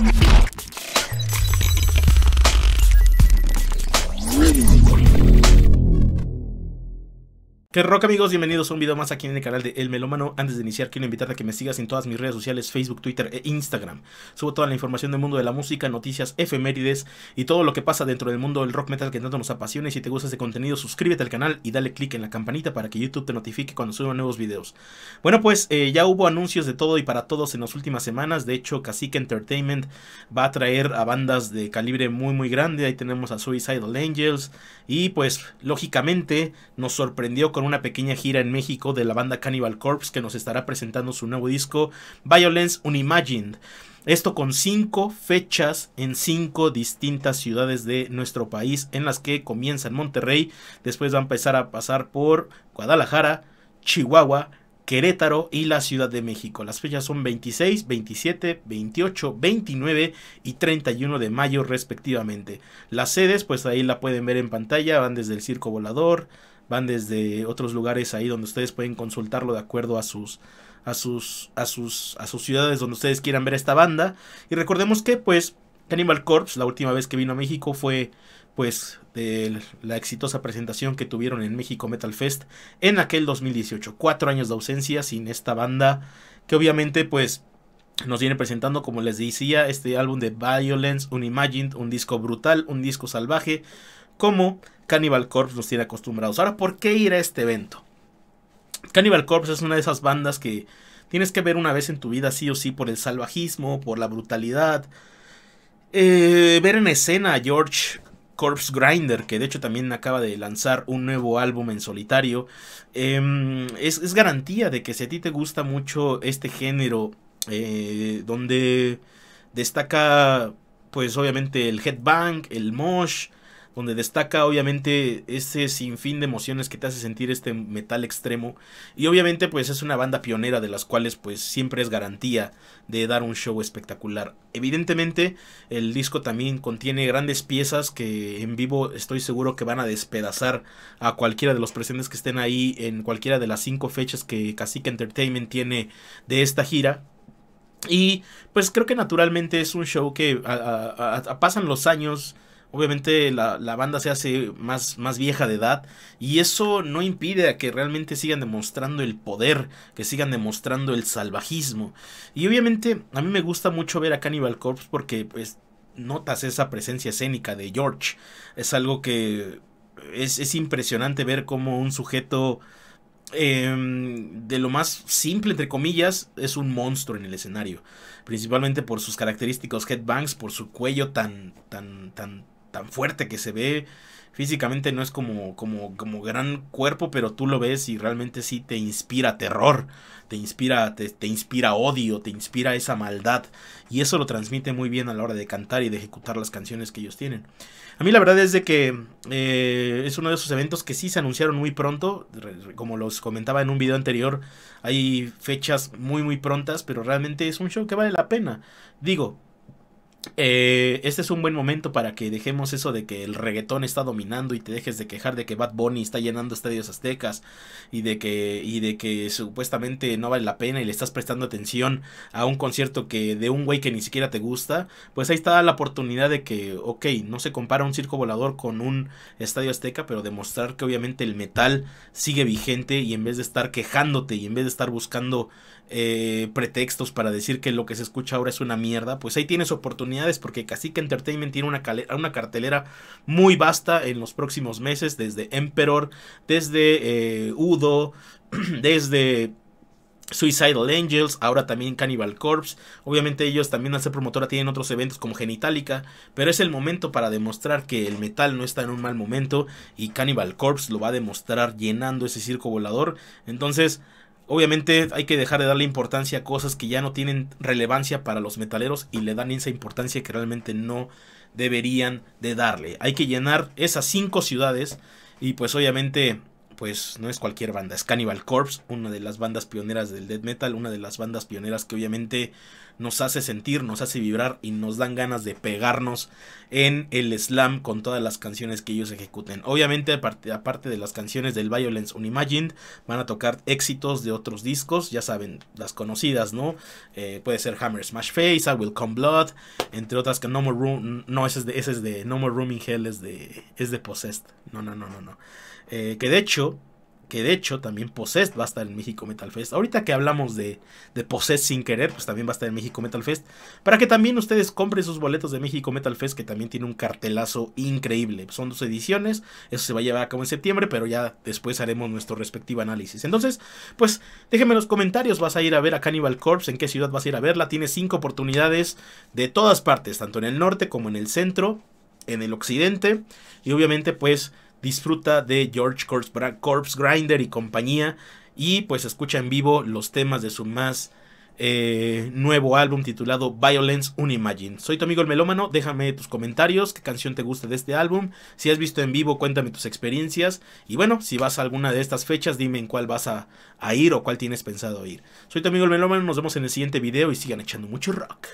Thank you. rock amigos, bienvenidos a un video más aquí en el canal de El Melómano. Antes de iniciar quiero invitarte a que me sigas en todas mis redes sociales, Facebook, Twitter e Instagram. Subo toda la información del mundo de la música, noticias, efemérides y todo lo que pasa dentro del mundo del rock metal que tanto nos apasiona. Y si te gusta este contenido, suscríbete al canal y dale click en la campanita para que YouTube te notifique cuando suba nuevos videos. Bueno pues eh, ya hubo anuncios de todo y para todos en las últimas semanas. De hecho Cacique Entertainment va a traer a bandas de calibre muy muy grande. Ahí tenemos a Suicidal Angels y pues lógicamente nos sorprendió con una pequeña gira en México de la banda Cannibal Corpse que nos estará presentando su nuevo disco Violence Unimagined. Esto con cinco fechas en cinco distintas ciudades de nuestro país, en las que comienza en Monterrey, después va a empezar a pasar por Guadalajara, Chihuahua, Querétaro y la Ciudad de México. Las fechas son 26, 27, 28, 29 y 31 de mayo respectivamente. Las sedes, pues ahí la pueden ver en pantalla, van desde el Circo Volador van desde otros lugares ahí donde ustedes pueden consultarlo de acuerdo a sus a sus a sus a sus ciudades donde ustedes quieran ver esta banda y recordemos que pues Animal Corpse la última vez que vino a México fue pues de la exitosa presentación que tuvieron en México Metal Fest en aquel 2018 cuatro años de ausencia sin esta banda que obviamente pues nos viene presentando, como les decía, este álbum de Violence Unimagined, un disco brutal, un disco salvaje, como Cannibal Corpse nos tiene acostumbrados. Ahora, ¿por qué ir a este evento? Cannibal Corpse es una de esas bandas que tienes que ver una vez en tu vida, sí o sí, por el salvajismo, por la brutalidad. Eh, ver en escena a George Corpse Grinder, que de hecho también acaba de lanzar un nuevo álbum en solitario, em, es, garantía de que si a ti te gusta mucho este género, eh, donde destaca, pues obviamente el headbang, el mosh, donde destaca obviamente ese sinfín de emociones que te hace sentir este metal extremo. Y obviamente pues es una banda pionera de las cuales pues siempre es garantía de dar un show espectacular. Evidentemente el disco también contiene grandes piezas que en vivo estoy seguro que van a despedazar a cualquiera de los presentes que estén ahí en cualquiera de las cinco fechas que Cacique Entertainment tiene de esta gira. Y pues creo que naturalmente es un show que pasan los años Obviamente la, banda se hace más, más vieja de edad y eso no impide a que realmente sigan demostrando el poder, que sigan demostrando el salvajismo. Y obviamente a mí me gusta mucho ver a Cannibal Corpse porque pues notas esa presencia escénica de George. Es algo que es, impresionante ver como un sujeto em, de lo más simple, entre comillas, es un monstruo en el escenario. Principalmente por sus característicos headbangs, por su cuello tan, tan, tan tan fuerte que se ve. Físicamente no es como, como, como gran cuerpo, pero tú lo ves y realmente sí te inspira terror, te inspira, te, inspira odio, te inspira esa maldad. Y eso lo transmite muy bien a la hora de cantar y de ejecutar las canciones que ellos tienen. A mí la verdad es de que eh, es uno de esos eventos que sí se anunciaron muy pronto. Como los comentaba en un video anterior, hay fechas muy muy prontas, pero realmente es un show que vale la pena. Digo, este es un buen momento para que dejemos eso de que el reggaetón está dominando y te dejes de quejar de que Bad Bunny está llenando estadios aztecas y de que y de que supuestamente no vale la pena y le estás prestando atención a un concierto que de un güey que ni siquiera te gusta, pues ahí está la oportunidad de que, ok, no se compara un circo volador con un estadio azteca, pero demostrar que obviamente el metal sigue vigente y en vez de estar quejándote y en vez de estar buscando eh, pretextos para decir que lo que se escucha ahora es una mierda, pues ahí tienes oportunidad porque Cacique Entertainment tiene una, una cartelera muy vasta en los próximos meses, desde Emperor, desde eh, Udo, desde... Suicidal Angels, ahora también Cannibal Corpse. Obviamente ellos también al ser promotora tienen otros eventos como Genitalica, pero es el momento para demostrar que el metal no está en un mal momento y Cannibal Corpse lo va a demostrar llenando ese circo volador. Entonces, Obviamente hay que dejar de darle importancia a cosas que ya no tienen relevancia para los metaleros y le dan esa importancia que realmente no deberían de darle. Hay que llenar esas cinco ciudades y pues obviamente pues no es cualquier banda, es Cannibal Corpse, una de las bandas pioneras del death metal, una de las bandas pioneras que obviamente nos hace sentir, nos hace vibrar y nos dan ganas de pegarnos en el slam con todas las canciones que ellos ejecuten. Obviamente, aparte, aparte de las canciones del Violence Unimagined, van a tocar éxitos de otros discos, ya saben, las conocidas, ¿no? Eh, puede ser Hammer Smash Face, I Will Come Blood, entre otras que No More Room, no, ese es de, ese es de No More Room in Hell, es de, es de Possessed, no, no, no, no, no. Eh, que de hecho, que de hecho también Possessed va a estar en México Metal Fest. Ahorita que hablamos de, de Possessed sin querer, pues también va a estar en México Metal Fest. Para que también ustedes compren sus boletos de México Metal Fest, que también tiene un cartelazo increíble. Son dos ediciones, eso se va a llevar a cabo en septiembre, pero ya después haremos nuestro respectivo análisis. Entonces, pues déjenme en los comentarios, vas a ir a ver a Cannibal Corpse, en qué ciudad vas a ir a verla. Tiene cinco oportunidades de todas partes, tanto en el norte como en el centro, en el occidente. Y obviamente pues disfruta de George Corpse Grinder y compañía y pues escucha en vivo los temas de su más eh, nuevo álbum titulado Violence Unimagine. Soy tu amigo el melómano, déjame tus comentarios, qué canción te gusta de este álbum, si has visto en vivo cuéntame tus experiencias y bueno, si vas a alguna de estas fechas dime en cuál vas a ir o cuál tienes pensado ir. Soy tu amigo el melómano, nos vemos en el siguiente video y sigan echando mucho rock.